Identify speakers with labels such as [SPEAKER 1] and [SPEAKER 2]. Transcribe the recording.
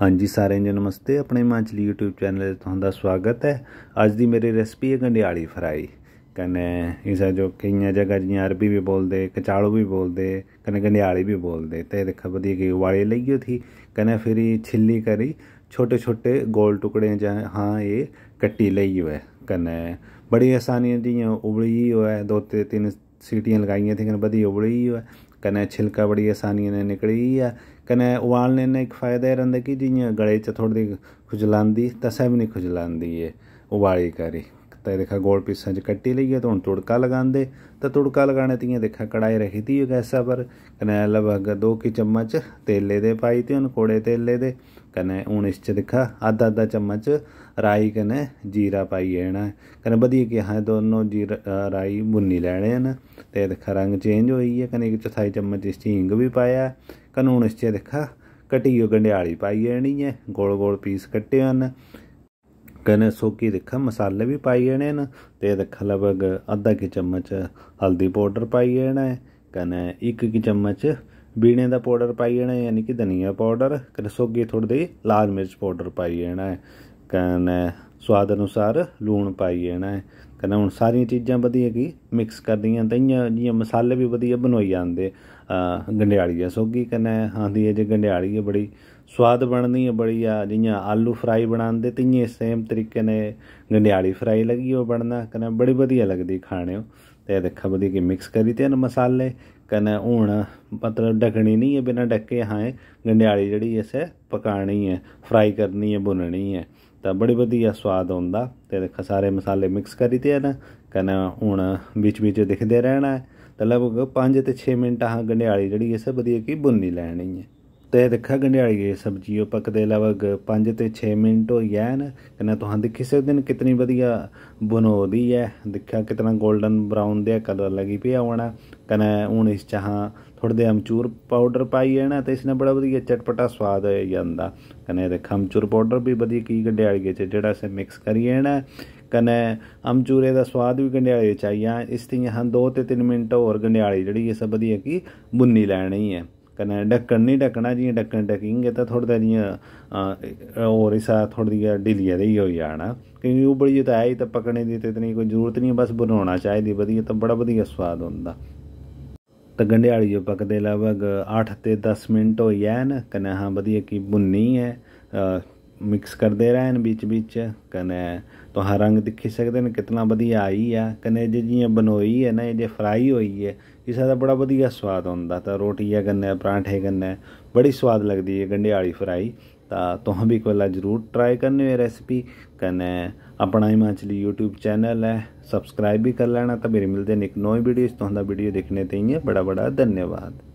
[SPEAKER 1] ਹਾਂਜੀ ਸਾਰਿਆਂ ਨੂੰ ਨਮਸਤੇ ਆਪਣੇ ਮਾਂਚਲੀ YouTube ਚੈਨਲ ਤੇ ਤੁਹਾਡਾ ਸਵਾਗਤ ਹੈ ਅੱਜ ਦੀ ਮੇਰੀ ਰੈਸਪੀ ਹੈ ਗੰਡਿਆਲੀ ਫਰਾਈ ਕਨੇ ਇਸਾ ਜੋ ਕਈਆਂ ਜਗ੍ਹਾ ਜਿਵੇਂ ਅਰਬੀ ਵੀ ਬੋਲਦੇ ਕਚਾਲੋ ਵੀ ਬੋਲਦੇ ਕਨੇ ਗੰਡਿਆਲੀ ਵੀ ਬੋਲਦੇ ਤੇ ਦੇਖ ਵਧੀਆ ਕਿ ਵਾਲੇ ਲਈਓ ਥੀ ਕਨੇ ਫਿਰ ਛਿੱਲੀ ਕਰੀ ਛੋਟੇ ਛੋਟੇ ਗੋਲ ਟੁਕੜੇ ਜਾਂ ਹਾਂ ਇਹ ਕੱਟੀ ਲਈਓ ਹੈ ਕਨੇ ਬੜੀ ਆਸਾਨੀ दी ਉਬਲੀ ਹੋਇਆ ਦੋ ਤੇ ਤਿੰਨ सीटियां लॻाई थी कने बधी उबड़ी आहे कने छिलका बड़ी आसानी ने निकली आ कने उबालने ने एक फ़ायदा यह रहा कि जियाँ गले च थोड़ी खुजलांदी तसा भी नहीं खुजलांदी है उबाली करी ਤਾਂ ਦੇਖਾ ਗੋਲ ਪੀਸਾਂ 'ਚ ਕੱਟੀ ਲਈਏ ਤਾਂ ਹੁਣ ਤੁੜਕਾ ਲਗਾਉਂਦੇ ਤਾਂ ਤੁੜਕਾ ਲਗਾਣੇ ਤੀਆਂ ਦੇਖਾ ਕੜਾਈ ਰੱਖੀ ਤੀ ਗੈਸਾ ਪਰ ਕਨੇ ਲਗਭਗ 2 ਕੀ ਚਮਚ ਤੇਲੇ ਦੇ ਪਾਈ ਤੇ ਹੁਣ ਕੋੜੇ ਤੇਲੇ ਦੇ ਕਨੇ ਹੁਣ ਇਸ ਚ ਦੇਖਾ ਆਧਾ ਆਧਾ ਚਮਚ ਰਾਈ ਕਨੇ ਜੀਰਾ ਪਾਈ ਲੈਣਾ ਕਨੇ ਵਧੀਆ ਕਿ ਹਾਂ ਦੋਨੋਂ ਜੀਰਾ ਰਾਈ ਬੁੰਨੀ ਲੈਣੇ ਹਨ ਤੇ ਦੇਖਾ ਰੰਗ ਚੇਂਜ ਹੋਈ ਹੈ ਕਨੇ ਇੱਕ ਚੌਥਾਈ ਚਮਚ ਇਸ ਚ ਵੀ ਪਾਇਆ ਕਨੇ ਹੁਣ ਇਸ ਚ ਦੇਖਾ ਕਟੀਓ ਗੰਡਿਆਲੀ ਪਾਈ ਲੈਣੀ ਹੈ ਗੋਲ ਗੋਲ ਪੀਸ ਕੱਟੇ ਹਨ ਕਨੇ ਸੋਕੀ ਦੇਖਾ ਮਸਾਲੇ ਵੀ ਪਾਈ ਲੈਣੇ ਹਨ ਤੇ ਦੇਖਾ ਲਗਭਗ ਅੱਧਾ ਕਿ ਚਮਚ ਹਲਦੀ ਪਾਊਡਰ ਪਾਈ ਲੈਣਾ ਕਨੇ ਇੱਕ ਕਿ ਚਮਚ ਬੀਣੇ ਦਾ ਪਾਊਡਰ ਪਾਈ ਜਾਣਾ ਯਾਨੀ ਕਿ ਧਨੀਆ ਪਾਊਡਰ ਕਰਸੋਗੀ ਥੋੜੇ ਥੋੜੀ ਦੇ ਲਾਲ ਮਿਰਚ ਪਾਊਡਰ ਪਾਈ ਜਾਣਾ ਹੈ ਕਨੇ ਸਵਾਦ ਅਨੁਸਾਰ ਲੂਣ ਪਾਈ ਜਾਣਾ ਹੈ ਕਹਿੰਦਾ ਹੁਣ ਸਾਰੀਆਂ ਚੀਜ਼ਾਂ ਵਧੀਆ ਕੀ ਮਿਕਸ ਕਰਦੀਆਂ ਤਈਆਂ ਜੀਆਂ ਮਸਾਲੇ ਵੀ ਵਧੀਆ ਬਣੋਈ ਜਾਂਦੇ ਗੰਡਿਆਲੀ ਆ ਸੋਗੀ ਕਹਿੰਦਾ ਆਂਦੀ ਹੈ ਜੇ ਗੰਡਿਆਲੀ ਹੈ ਬੜੀ ਸਵਾਦ ਬਣਨੀ ਹੈ ਬੜੀ ਆ ਆਲੂ ਫਰਾਈ ਬਣਾਉਂਦੇ ਤਿੰਨੇ ਸੇਮ ਤਰੀਕੇ ਨੇ ਗੰਡਿਆਲੀ ਫਰਾਈ ਲੱਗੀ ਉਹ ਬਣਨਾ ਕਨੇ ਬੜੀ ਵਧੀਆ ਲੱਗਦੀ ਖਾਣੇ ਤੇ ਦੇਖਾ ਬਦੀ ਕਿ ਮਿਕਸ ਕਰੀ ਤੇ ਨਾ ਮਸਾਲੇ ਕਨੇ ਹੁਣ ਪਤਲ ਢਕਣੀ ਨਹੀਂ ਹੈ ਬਿਨਾ ਢੱਕੇ ਹਾਂ ਗੰਡਿਆਲੀ ਜਿਹੜੀ ਐਸੇ ਪਕਾਣੀ ਹੈ ਫਰਾਈ ਕਰਨੀ ਹੈ ਭੁੰਨਣੀ ਹੈ ਤਾਂ ਬੜੀ ਵਧੀਆ ਸਵਾਦ ਆਉਂਦਾ ਤੇ ਦੇਖਾ ਸਾਰੇ ਮਸਾਲੇ ਮਿਕਸ ਕਰੀ ਤੇ ਨਾ ਕਨੇ ਹੁਣ ਵਿੱਚ ਵਿੱਚ ਦਿਖਦੇ ਰਹਿਣਾ ਤਾਂ ਲਗਭਗ 5 ਤੇ 6 ਮਿੰਟ ਹਾਂ ਗੰਡਿਆਲੀ ਜਿਹੜੀ ਐਸੇ ਵਧੀਆ ਕੀ ਭੁੰਨੀ ਲੈਣੀ ਹੈ ਤੇ ਦੇਖਾ गंढियाड़ी ये सब्जी ਉਹ ਪੱਕਦੇ ਲਗਭਗ 5 ਤੇ 6 ਮਿੰਟ ਹੋ ਗਿਆ ਨਾ ਕਹਿੰਦਾ ਤੁਹਾਂ ਦੇਖੀ ਸਕਦੇ ਨੇ ਕਿਤਨੀ ਵਧੀਆ ਬਣੋਦੀ ਹੈ ਦੇਖਿਆ ਕਿਤਨਾ 골ਡਨ ਬਰਾਊਨ ਦੇ ਕਲਰ ਲੱਗੀ ਪਿਆ ਆਉਣਾ ਕਹਿੰਦਾ ਹੁਣ ਇਸ ਚਾਹਾਂ ਥੋੜੇ ਦੇ ਅਮਚੂਰ ਪਾਊਡਰ ਪਾਈ ਹੈ ਨਾ ਤੇ ਇਸ ਨਾਲ ਬੜਾ ਵਧੀਆ ਚਟਪਟਾ ਸਵਾਦ ਆ ਜਾਂਦਾ ਕਹਿੰਦਾ ਦੇਖਾ ਅਮਚੂਰ ਪਾਊਡਰ ਵੀ ਵਧੀਆ ਕੀ ਗੰਢਿਆੜੀ ਚ ਜਿਹੜਾ ਸੇ ਮਿਕਸ ਕਰੀਏ ਨਾ ਕਨੇ ਅਮਚੂਰੇ ਦਾ ਸਵਾਦ ਵੀ ਗੰਡਿਆਲੇ ਵਿੱਚ ਆਈਆਂ ਇਸ ਹਾਂ 2 ਤੇ 3 ਮਿੰਟ ਹੋਰ ਗੰਡਿਆਲੇ ਜਿਹੜੀ ਇਹ ਸਭ ਵਧੀਆ ਕੀ ਬੁੰਨੀ ਲੈਣੀ ਹੈ ਕਨੇ ਢੱਕਣ ਨਹੀਂ ਢੱਕਣਾ ਜੀ ਢੱਕਣ ਢੱਕਿੰਗੇ ਤਾਂ ਥੋੜਾ ਜਿਹਾ ਹੋਰ ਇਸਾ ਥੋੜੀ ਜਿਹੀ ਢਿਲੀਆ ਰਹੀ ਹੋਈ ਆਣਾ ਕਿਉਂਕਿ ਉਹ ਬੜੀ ਜਿਹਾ ਆਈ ਤਾਂ ਪਕਣੇ ਦੀ ਤੇ ਇਤਨੀ ਕੋਈ ਜ਼ਰੂਰਤ ਨਹੀਂ ਬਸ ਬਣਾਉਣਾ ਚਾਹੀਦੀ ਵਧੀਆ ਤਾਂ ਬੜਾ ਵਧੀਆ ਸਵਾਦ ਹੁੰਦਾ ਤਾਂ ਗੰਡਿਆਲੀ ਜੋ ਪੱਕਦੇ ਲਗਭਗ 8 ਤੇ 10 ਮਿੰਟ ਹੋਈ ਐ ਨਾ ਕਨੇ ਹਾਂ ਵਧੀਆ ਕੀ ਬੁੰਨੀ ਹੈ મિક્સ કરી દે રહ્યા આहिनि बीच बीच कने तव्हां रंग दिखी सकदे न कितना बढ़िया आई है कने जे जीअं बनोई है ना जे फ्राई होई है इसदा दा बड़ा बधिया स्वाद औंदा तां रोटियै कन्नै परांठे कन्नै बड़ी स्वाद लगदी ऐ गंढे आह्ली फ्राई तां तुस बी इक बेल्ला जरूर ट्राई करने एह् रैसिपी कन्नै अपना हिमाचली यूट्यूब चैनल ऐ सब्सक्राइब बी करी लैना तां मेरी मिलदे न इक नमीं वीडियो तुं'दा वीडियो दिक्खने ताईं बड़ा बड़ा धन्यवाद